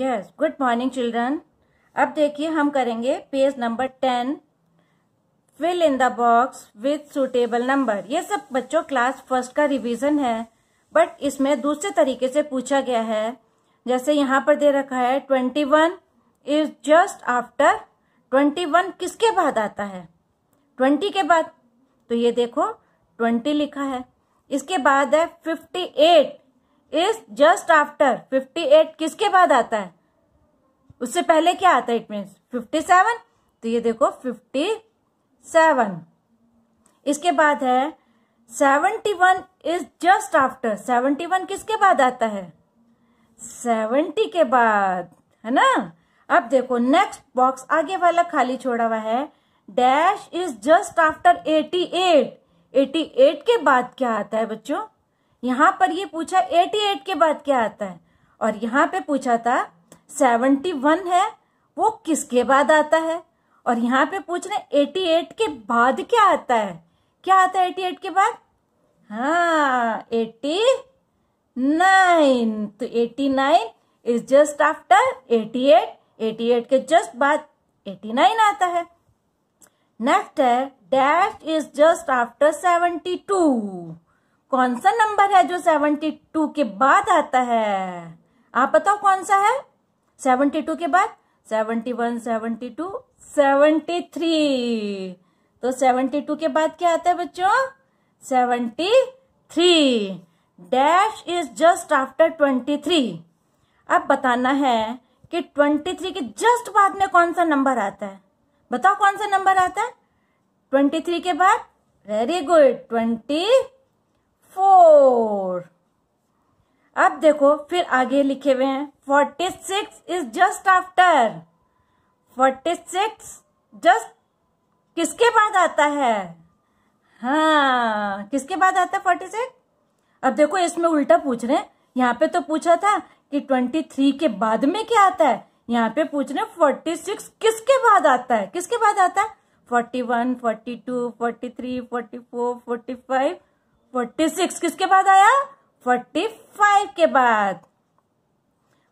yes good morning children अब देखिए हम करेंगे page number ten fill in the box with suitable number ये सब बच्चों क्लास फर्स्ट का रिवीजन है बट इसमें दूसरे तरीके से पूछा गया है जैसे यहाँ पर दे रखा है twenty one is just after twenty one किसके बाद आता है ट्वेंटी के बाद तो ये देखो ट्वेंटी लिखा है इसके बाद है fifty eight is just after fifty eight किसके बाद आता है उससे पहले क्या आता है इट मीन फिफ्टी सेवन तो ये देखो फिफ्टी सेवन इसके बाद है seventy one is just after seventy one किसके बाद आता है सेवनटी के बाद है ना अब देखो नेक्स्ट बॉक्स आगे वाला खाली छोड़ा हुआ है dash is just after eighty eight eighty eight के बाद क्या आता है बच्चों यहाँ पर ये पूछा 88 के बाद क्या आता है और यहाँ पे पूछा था 71 है वो किसके बाद आता है और यहाँ पे पूछ रहे 88 के बाद क्या आता है क्या आता है 88 के बाद हाँ 89 तो 89 इज जस्ट आफ्टर 88 88 के जस्ट बाद 89 आता है नेक्स्ट है डैश इज जस्ट आफ्टर 72 कौन सा नंबर है जो सेवेंटी टू के बाद आता है आप बताओ कौन सा है सेवेंटी टू के बाद seventy one seventy two seventy three तो सेवेंटी टू के बाद क्या आता है बच्चों seventy three dash is just after twenty three अब बताना है कि ट्वेंटी थ्री के जस्ट बाद में कौन सा नंबर आता है बताओ कौन सा नंबर आता है ट्वेंटी थ्री के बाद वेरी गुड ट्वेंटी फोर अब देखो फिर आगे लिखे हुए हैं forty six is just after forty six just किसके बाद आता है हाँ किसके बाद आता है फोर्टी सिक्स अब देखो इसमें उल्टा पूछ रहे हैं यहाँ पे तो पूछा था कि ट्वेंटी थ्री के बाद में क्या आता है यहाँ पे पूछ रहे फोर्टी सिक्स किसके बाद आता है किसके बाद आता है forty one forty two forty three forty four forty five forty six किसके बाद आया फोर्टी फाइव के बाद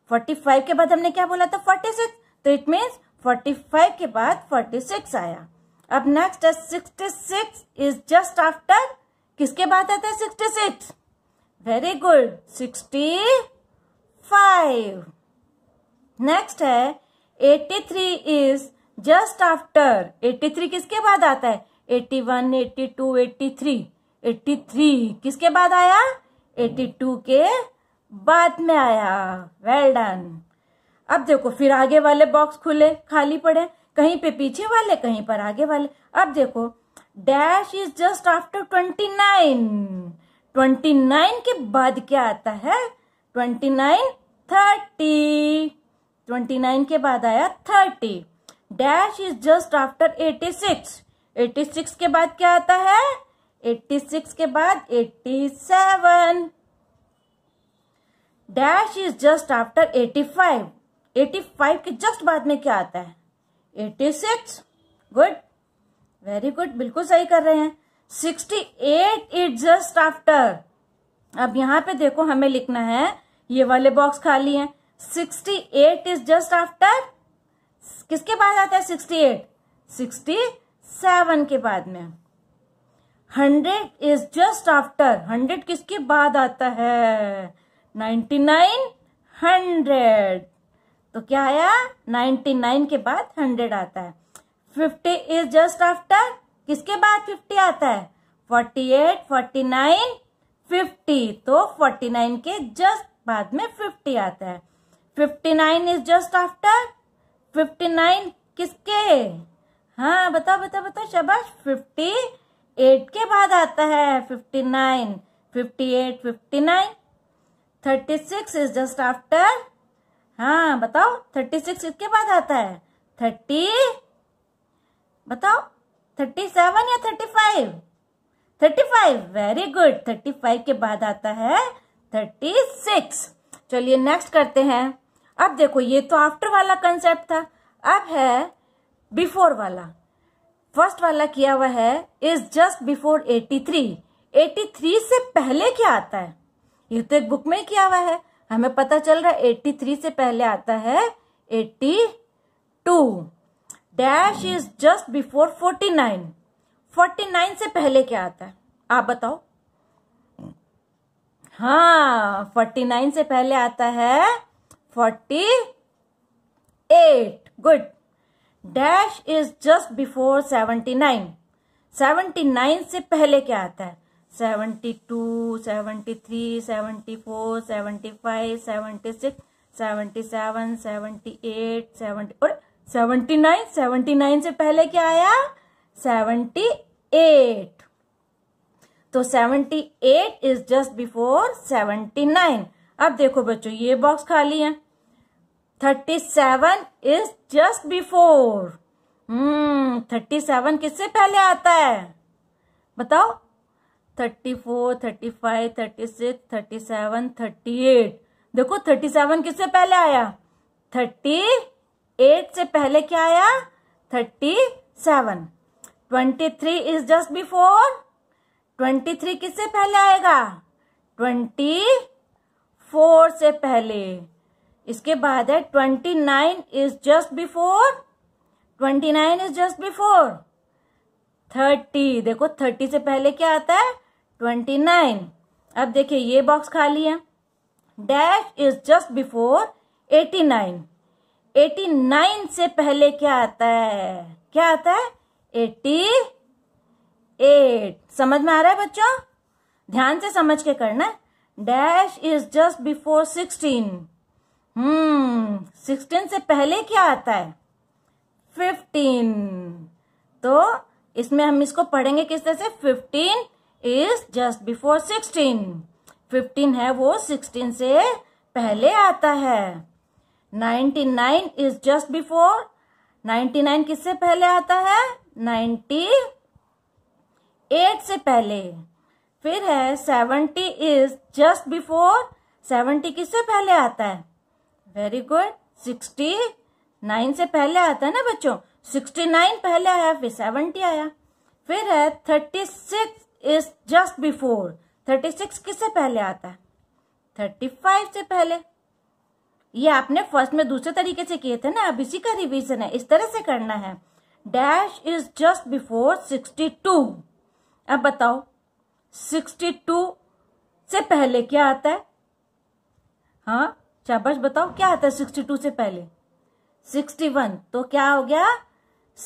फोर्टी फाइव के बाद हमने क्या बोला था फोर्टी सिक्स तो इट मीन्स फोर्टी फाइव के बाद फोर्टी सिक्स आया अब नेक्स्ट है sixty six is just after किसके बाद आता है sixty six very good sixty five next है eighty three is just after eighty three किसके बाद आता है eighty one eighty two eighty three eighty three किसके बाद आया एट्टी टू के बाद में आया वेल well डन अब देखो फिर आगे वाले बॉक्स खुले खाली पड़े कहीं पे पीछे वाले कहीं पर आगे वाले अब देखो dash is just after twenty nine twenty nine के बाद क्या आता है twenty nine thirty twenty nine के बाद आया thirty dash is just after eighty six eighty six के बाद क्या आता है एट्टी सिक्स के बाद eighty seven dash is just after eighty five eighty five के जस्ट बाद में क्या आता है सिक्स गुड वेरी गुड बिल्कुल सही कर रहे हैं sixty eight is just after अब यहां पे देखो हमें लिखना है ये वाले बॉक्स खाली हैं एट इज जस्ट आफ्टर किसके बाद आता है सिक्सटी एट सिक्सटी सेवन के बाद में hundred is just after hundred किसके बाद आता है नाइन्टी नाइन हंड्रेड तो क्या आया नाइन्टी नाइन के बाद हंड्रेड आता है फिफ्टी इज जस्ट आफ्टर किसके बाद फिफ्टी आता है forty eight forty nine fifty तो फोर्टी नाइन के जस्ट बाद में फिफ्टी आता है fifty nine is just after fifty nine किसके हाँ बताओ बताओ बताओ शबाश फिफ्टी एट के बाद आता है fifty nine fifty eight fifty nine thirty six is just after हाँ बताओ थर्टी सिक्स इसके बाद आता है थर्टी बताओ थर्टी सेवन या thirty five thirty five very good thirty five के बाद आता है थर्टी सिक्स चलिए नेक्स्ट करते हैं अब देखो ये तो आफ्टर वाला कंसेप्ट था अब है बिफोर वाला फर्स्ट वाला किया हुआ है इज जस्ट बिफोर 83 83 से पहले क्या आता है ये तो एक बुक में किया हुआ है हमें पता चल रहा है 83 से पहले आता है 82 डैश इज जस्ट बिफोर 49 49 से पहले क्या आता है आप बताओ हाँ 49 से पहले आता है 48 good dash is just before seventy nine seventy nine से पहले क्या आता है seventy two seventy three seventy four seventy five seventy six seventy seven seventy eight seventy और सेवेंटी नाइन सेवेंटी नाइन से पहले क्या आया सेवेंटी एट तो seventy eight is just before seventy nine अब देखो बच्चों ये बॉक्स खाली है thirty seven is just before hmm thirty seven किससे पहले आता है बताओ thirty four thirty five thirty six thirty seven thirty eight देखो थर्टी सेवन किससे पहले आया थर्टी एट से पहले क्या आया thirty seven twenty three is just before twenty three किससे पहले आएगा ट्वेंटी फोर से पहले इसके बाद है twenty nine is just before twenty nine is just before thirty देखो थर्टी से पहले क्या आता है ट्वेंटी नाइन अब देखिए ये बॉक्स खाली है dash is just before eighty nine eighty nine से पहले क्या आता है क्या आता है एटी एट समझ में आ रहा है बच्चों ध्यान से समझ के करना dash is just before sixteen hmm sixteen से पहले क्या आता है फिफ्टीन तो इसमें हम इसको पढ़ेंगे किस तरह से fifteen is just before sixteen fifteen है वो सिक्सटीन से पहले आता है ninety nine is just before ninety nine किससे पहले आता है नाइन्टी एट से पहले फिर है seventy is just before seventy किससे पहले आता है वेरी गुड सिक्सटी नाइन से पहले आता है ना बच्चों सिक्सटी नाइन पहले आया फिर सेवेंटी आया फिर है thirty six is just before thirty six किससे पहले आता है थर्टी फाइव से पहले ये आपने फर्स्ट में दूसरे तरीके से किए थे ना अब इसी का रिवीजन है इस तरह से करना है dash is just before sixty two अब बताओ सिक्सटी टू से पहले क्या आता है हाँ शाबाश बताओ क्या आता है सिक्सटी टू से पहले सिक्सटी वन तो क्या हो गया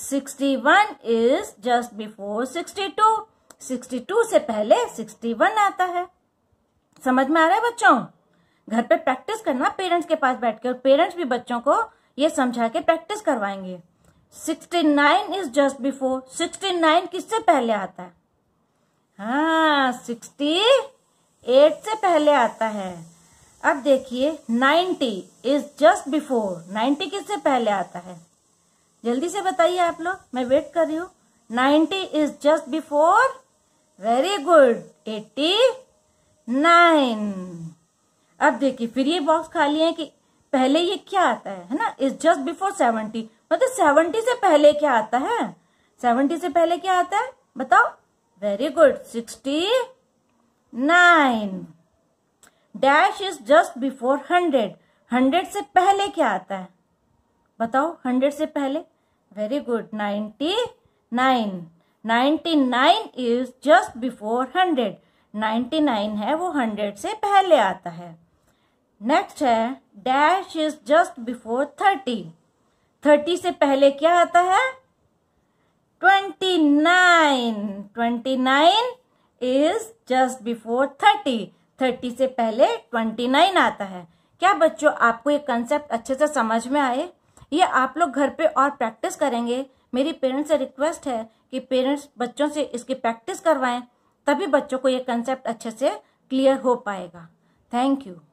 sixty one is just before sixty two sixty two से पहले सिक्सटी वन आता है समझ में आ रहा है बच्चों घर पे प्रैक्टिस करना पेरेंट्स के पास बैठ के और पेरेंट्स भी बच्चों को ये समझा के प्रैक्टिस करवाएंगे sixty nine is just before sixty nine किससे पहले आता है हाँ सिक्सटी एट से पहले आता है अब देखिए 90 इज जस्ट बिफोर 90 किससे पहले आता है जल्दी से बताइए आप लोग मैं वेट कर रही हूँ 90 is just before very good 89 अब देखिए फिर ये बॉक्स खाली है कि पहले ये क्या आता है है ना इज जस्ट बिफोर 70 मतलब 70 से पहले क्या आता है 70 से पहले क्या आता है बताओ very good sixty nine dash is just before hundred hundred से पहले क्या आता है बताओ हंड्रेड से पहले very good ninety nine ninety nine is just before hundred ninety nine है वो हंड्रेड से पहले आता है नेक्स्ट है dash is just before thirty thirty से पहले क्या आता है twenty nine twenty nine is just before thirty thirty से पहले ट्वेंटी नाइन आता है क्या बच्चों आपको ये कंसेप्ट अच्छे से समझ में आए ये आप लोग घर पे और प्रैक्टिस करेंगे मेरी पेरेंट्स से रिक्वेस्ट है कि पेरेंट्स बच्चों से इसकी प्रैक्टिस करवाएं तभी बच्चों को ये कंसेप्ट अच्छे से क्लियर हो पाएगा थैंक यू